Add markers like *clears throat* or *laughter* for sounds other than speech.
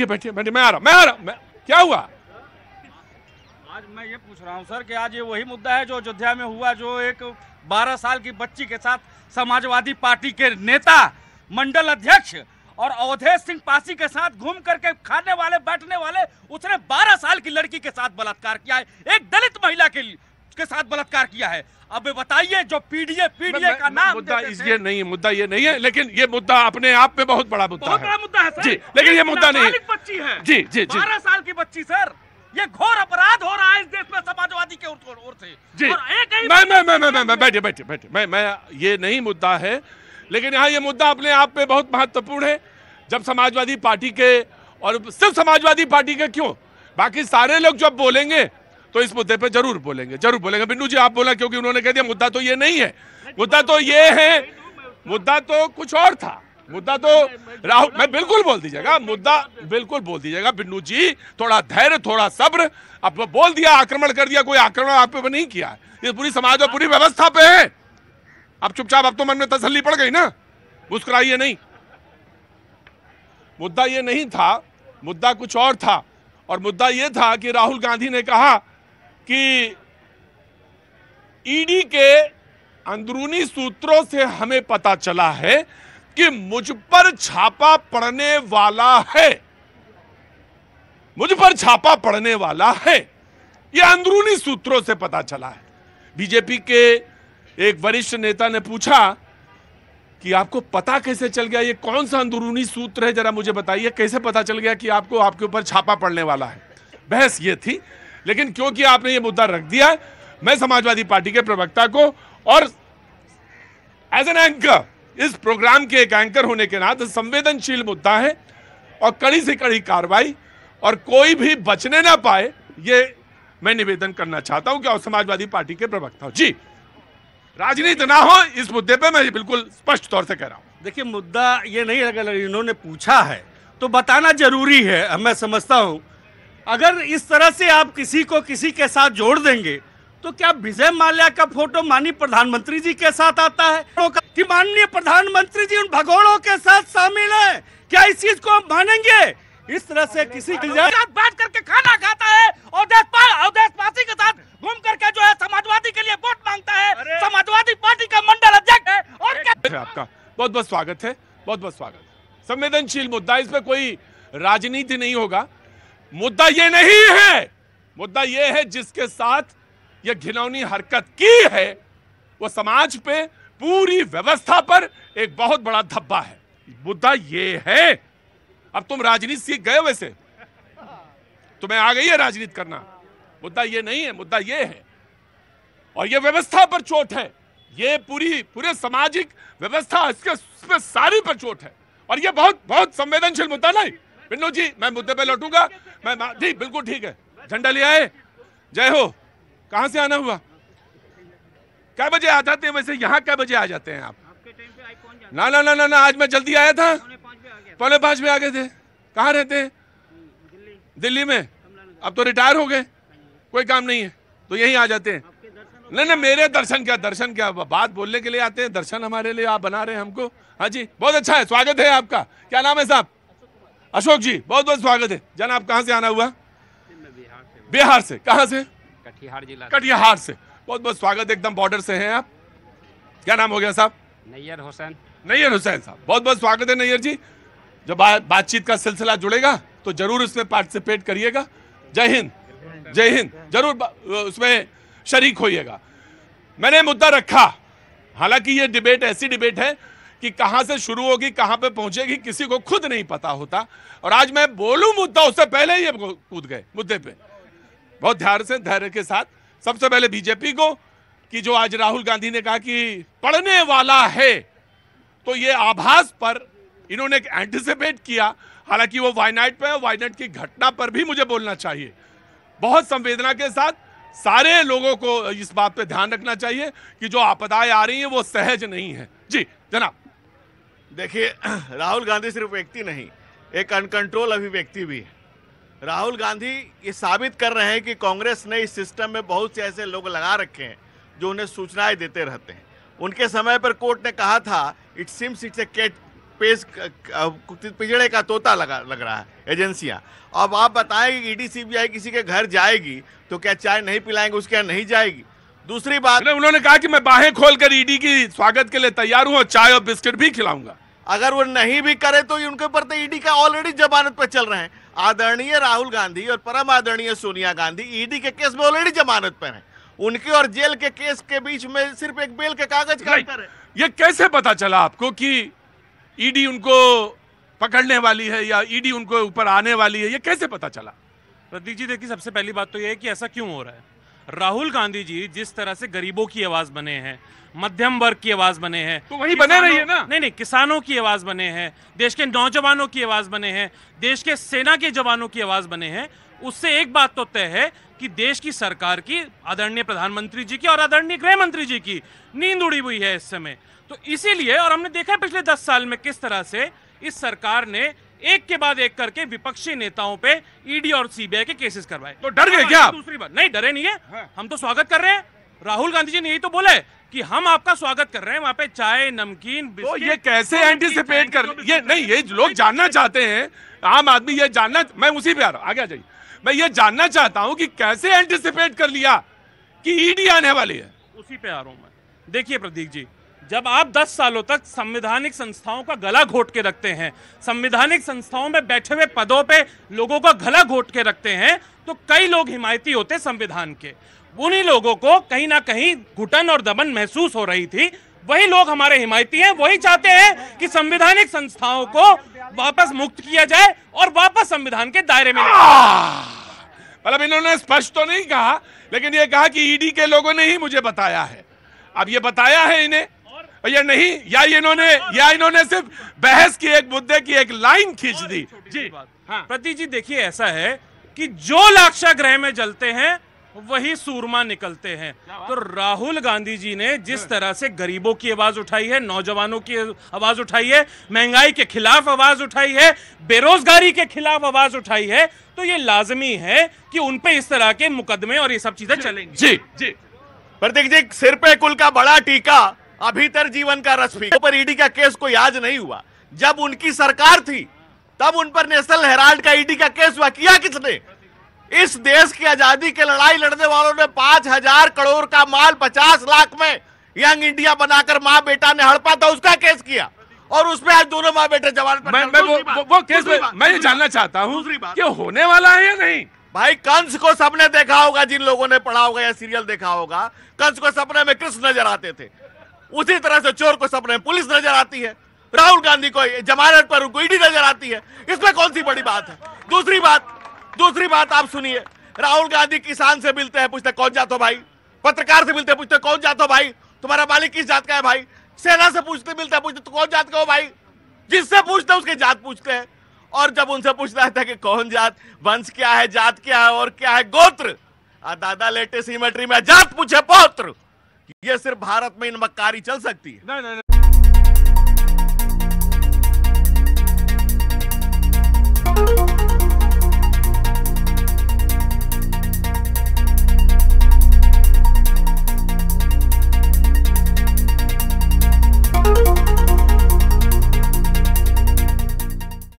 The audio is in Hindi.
ये बैठिए बैठिए मैं आ रहा मैं आ रहा मैं क्या हुआ आज मैं ये पूछ रहा हूँ सर कि आज ये वही मुद्दा है जो अयोध्या में हुआ जो एक 12 साल की बच्ची के साथ समाजवादी पार्टी के नेता मंडल अध्यक्ष और अवधेश सिंह पासी के साथ घूम करके खाने वाले बैठने वाले उसने 12 साल की लड़की के साथ बलात्कार किया है एक दलित महिला के लिए उसके साथ बलात्कार किया है अब बताइए जो पीडीए पीडीए का नाम मुद्दा ये नहीं है मुद्दा ये नहीं है लेकिन ये मुद्दा अपने आप में बहुत बड़ा मुद्दा बहुत बड़ा मुद्दा है जी लेकिन ये मुद्दा नहीं है बच्ची है जी जी जी बारह साल की बच्ची सर ये घोर अपराध हो रहा है इस देश में समाजवादी के ओर से जी मैं मैं मैं मैं मैं बैठे बैठे बैठे मैं मैं ये नहीं मुद्दा है लेकिन यहाँ ये मुद्दा अपने आप में बहुत महत्वपूर्ण है जब समाजवादी पार्टी के और सिर्फ समाजवादी पार्टी के क्यों बाकी सारे लोग जब बोलेंगे तो इस मुद्दे पे जरूर बोलेंगे जरूर बोलेंगे बिन्नू जी आप बोला क्योंकि उन्होंने कह दिया मुद्दा तो ये नहीं है मुद्दा तो ये है मुद्दा तो कुछ और था मुद्दा तो राहुल मैं बिल्कुल बोल दीजिएगा मुद्दा बिल्कुल बोल दीजिएगा बिन्नू जी थोड़ा धैर्य थोड़ा सब्र आप बोल दिया आक्रमण कर दिया कोई आक्रमण आप पे नहीं किया ये पूरी समाज और पूरी व्यवस्था पे है अब चुपचाप अब तो मन में तसल्ली पड़ गई ना मुस्कुराइए नहीं मुद्दा ये नहीं था मुद्दा कुछ और था और मुद्दा ये था कि राहुल गांधी ने कहा कि ईडी के अंदरूनी सूत्रों से हमें पता चला है कि मुझ पर छापा पड़ने वाला है मुझ पर छापा पड़ने वाला है यह अंदरूनी सूत्रों से पता चला है बीजेपी के एक वरिष्ठ नेता ने पूछा कि आपको पता कैसे चल गया ये कौन सा अंदरूनी सूत्र है जरा मुझे बताइए कैसे पता चल गया कि आपको आपके ऊपर छापा पड़ने वाला है बहस ये थी लेकिन क्योंकि आपने ये मुद्दा रख दिया मैं समाजवादी पार्टी के प्रवक्ता को और एज एन एंकर इस प्रोग्राम के एक एंकर होने के नाते संवेदनशील मुद्दा है और कड़ी से कड़ी कार्रवाई और कोई भी बचने ना पाए ये मैं निवेदन करना चाहता हूं कि समाजवादी पार्टी के प्रवक्ता जी राजनीति ना हो इस मुद्दे पे मैं बिल्कुल स्पष्ट तौर से कह रहा हूं देखिए मुद्दा ये नहीं अगर इन्होंने पूछा है तो बताना जरूरी है मैं समझता हूं अगर इस तरह से आप किसी को किसी के साथ जोड़ देंगे तो क्या विजय माल्या का फोटो माननीय प्रधानमंत्री जी के साथ आता है कि माननीय प्रधानमंत्री जी उन भगोड़ों के साथ शामिल है क्या इस चीज को हम मानेंगे इस तरह से किसी के बैठ करके खाना खाता है और देशवासी के साथ घूम करके जो है समाजवादी के लिए वोट मांगता है समाजवादी पार्टी का मंडल अध्यक्ष है और क्या आपका बहुत बहुत स्वागत है बहुत बहुत स्वागत संवेदनशील मुद्दा इसमें कोई राजनीति नहीं होगा मुद्दा ये नहीं है मुद्दा ये है जिसके साथ ये घिनौनी हरकत की है वो समाज पे पूरी व्यवस्था पर एक बहुत बड़ा धब्बा है मुद्दा ये है अब तुम राजनीति सीख गए वैसे तुम्हें आ गई है राजनीति करना मुद्दा ये नहीं है मुद्दा ये है और ये व्यवस्था पर चोट है ये पूरी पूरे सामाजिक व्यवस्था इसके सारी पर चोट है और ये बहुत बहुत संवेदनशील मुद्दा नहीं बिन्नू जी मैं मुद्दे पे लौटूंगा मैं जी बिल्कुल ठीक है झंडा ले आए जय हो कहाँ से आना हुआ क्या बजे आ जाते हैं वैसे यहाँ क्या बजे आ जाते हैं आप ना ना ना ना ना आज मैं जल्दी आया था पौने पांच में आ गए थे कहाँ रहते हैं दिल्ली, में अब तो रिटायर हो गए कोई काम नहीं है तो यही आ जाते हैं नहीं नहीं मेरे दर्शन क्या दर्शन क्या बात बोलने के लिए आते हैं दर्शन हमारे लिए आप बना रहे हैं हमको हाँ जी बहुत अच्छा है स्वागत है आपका क्या नाम है साहब अशोक जी बहुत बहुत स्वागत है जनाब कहाँ से आना हुआ बिहार से कहाँ से कटिहार जिला कटिहार से बहुत बहुत स्वागत एकदम बॉर्डर से हैं आप क्या नाम हो गया साहब नैयर हुसैन नैयर हुसैन साहब बहुत बहुत स्वागत है नैयर जी जब बातचीत का सिलसिला जुड़ेगा तो जरूर इसमें पार्टिसिपेट करिएगा जय हिंद जय हिंद जरूर उसमें शरीक होइएगा मैंने मुद्दा रखा हालांकि ये डिबेट ऐसी डिबेट है कि कहां से शुरू होगी कहां पे पहुंचेगी किसी को खुद नहीं पता होता और आज मैं बोलू मुद्दा उससे पहले ही कूद गए मुद्दे पे बहुत ध्यान से धैर्य के साथ सबसे पहले बीजेपी को कि जो आज राहुल गांधी ने कहा कि पढ़ने वाला है तो ये आभास पर इन्होंने एक एंटिसिपेट किया हालांकि वो वायनाइट पर वायनाइट की घटना पर भी मुझे बोलना चाहिए बहुत संवेदना के साथ सारे लोगों को इस बात पे ध्यान रखना चाहिए कि जो आपदाएं आ रही हैं वो सहज नहीं है जी जनाब देखिए *clears throat* राहुल गांधी सिर्फ व्यक्ति नहीं एक अनकंट्रोल अभिव्यक्ति भी है राहुल गांधी ये साबित कर रहे हैं कि कांग्रेस ने इस सिस्टम में बहुत से ऐसे लोग लगा रखे हैं जो उन्हें सूचनाएं देते रहते हैं उनके समय पर कोर्ट ने कहा था इट सिम्स इट्स ए पेश पिजड़े का तोता लगा लग रहा है एजेंसियां अब आप बताएं कि ईडी सीबीआई किसी के घर जाएगी तो क्या चाय नहीं पिलाएंगे उसके यहाँ नहीं जाएगी दूसरी बात उन्होंने कहा कि मैं बाहें खोलकर ईडी की स्वागत के लिए तैयार हूँ और चाय और बिस्किट भी खिलाऊंगा अगर वो नहीं भी करे तो उनके ऊपर तो ईडी का ऑलरेडी जमानत पर चल रहे हैं आदरणीय राहुल गांधी और परम आदरणीय सोनिया गांधी ईडी के केस में ऑलरेडी जमानत पर हैं उनके और जेल के केस के बीच में सिर्फ एक बेल के कागज का अंतर है ये कैसे पता चला आपको कि ईडी उनको पकड़ने वाली है या ईडी उनको ऊपर आने वाली है ये कैसे पता चला प्रतीक जी देखिए सबसे पहली बात तो ये है कि ऐसा क्यों हो रहा है राहुल गांधी जी जिस तरह से गरीबों की आवाज बने हैं मध्यम वर्ग की आवाज बने हैं तो वही बने रही है ना नहीं नहीं किसानों की आवाज बने हैं देश के नौजवानों की आवाज बने हैं देश के सेना के जवानों की आवाज बने हैं उससे एक बात तो तय है कि देश की सरकार की आदरणीय प्रधानमंत्री जी की और आदरणीय गृह मंत्री जी की नींद उड़ी हुई है इस समय तो इसीलिए और हमने देखा है पिछले दस साल में किस तरह से इस सरकार ने एक के बाद एक करके विपक्षी नेताओं पे ईडी e और सीबीआई के केसेस करवाए तो डर गए हाँ, क्या दूसरी बात नहीं डरे नहीं है हाँ। हम तो स्वागत कर रहे हैं राहुल गांधी जी ने यही तो बोले कि हम आपका स्वागत कर रहे हैं वहाँ पे चाय नमकीन तो ये कैसे एंटिसिपेट कर ये नहीं ये लोग जानना चाहते हैं आम आदमी ये जानना मैं उसी पे आ रहा हूँ आगे आ जाइए मैं ये जानना चाहता हूँ कि कैसे एंटिसिपेट कर लिया कि ईडी e आने वाली है उसी पे आ रहा हूँ मैं देखिए प्रदीप जी जब आप 10 सालों तक संवैधानिक संस्थाओं का गला घोट के रखते हैं संवैधानिक संस्थाओं में बैठे हुए पदों पे लोगों का गला घोट के रखते हैं तो कई लोग हिमायती होते संविधान के उन्हीं लोगों को कहीं ना कहीं घुटन और दबन महसूस हो रही थी वही लोग हमारे हिमायती हैं वही चाहते हैं कि संवैधानिक संस्थाओं को वापस मुक्त किया जाए और वापस संविधान के दायरे में मतलब इन्होंने स्पष्ट तो नहीं कहा लेकिन ये कहा कि ईडी के लोगों ने ही मुझे बताया है अब ये बताया है इन्हें ये नहीं या इन्होंने या इन्होंने सिर्फ बहस की एक मुद्दे की एक लाइन खींच दी जी हाँ।, हाँ। प्रतीक जी देखिए ऐसा है कि जो लाक्षा ग्रह में जलते हैं वही सूरमा निकलते हैं तो राहुल गांधी जी ने जिस हाँ। तरह से गरीबों की आवाज उठाई है नौजवानों की आवाज उठाई है महंगाई के खिलाफ आवाज उठाई है बेरोजगारी के खिलाफ आवाज उठाई है तो ये लाजमी है कि उनपे इस तरह के मुकदमे और ये सब चीजें चलेंगी जी जी प्रतीक जी सिर पे कुल का बड़ा टीका अभीतर जीवन का रस फीका पर ईडी e का केस कोई आज नहीं हुआ जब उनकी सरकार थी तब उन पर नेशनल हेराल्ड का ईडी e का केस हुआ किया किसने इस देश की आजादी के लड़ाई लड़ने वालों ने पांच हजार करोड़ का माल पचास लाख में यंग इंडिया बनाकर माँ बेटा ने हड़पा था उसका केस किया और उसमें आज दोनों माँ बेटे जवान मैं, मैं वो, वो, वो केस मैं ये जानना चाहता हूँ क्या होने वाला है या नहीं भाई कंस को सबने देखा होगा जिन लोगों ने पढ़ा होगा या सीरियल देखा होगा कंस को सपने में कृष्ण नजर आते थे उसी तरह से चोर को सपने पुलिस नजर आती है राहुल गांधी को जमानत पर उनको ईडी नजर आती है इसमें कौन सी बड़ी बात है दूसरी बात दूसरी बात आप सुनिए राहुल गांधी किसान से मिलते हैं पूछते कौन जातो भाई पत्रकार से मिलते हैं पूछते कौन जातो भाई तुम्हारा मालिक किस जात का है भाई सेना से पूछते मिलते हैं पूछते तो कौन जात का हो भाई जिससे पूछते हैं उसकी जात पूछते हैं और जब उनसे पूछता है कि कौन जात वंश क्या है जात क्या है और क्या है गोत्र दादा लेटे सीमेट्री में जात पूछे पौत्र ये सिर्फ भारत में इन मक्कारी चल सकती है नहीं नहीं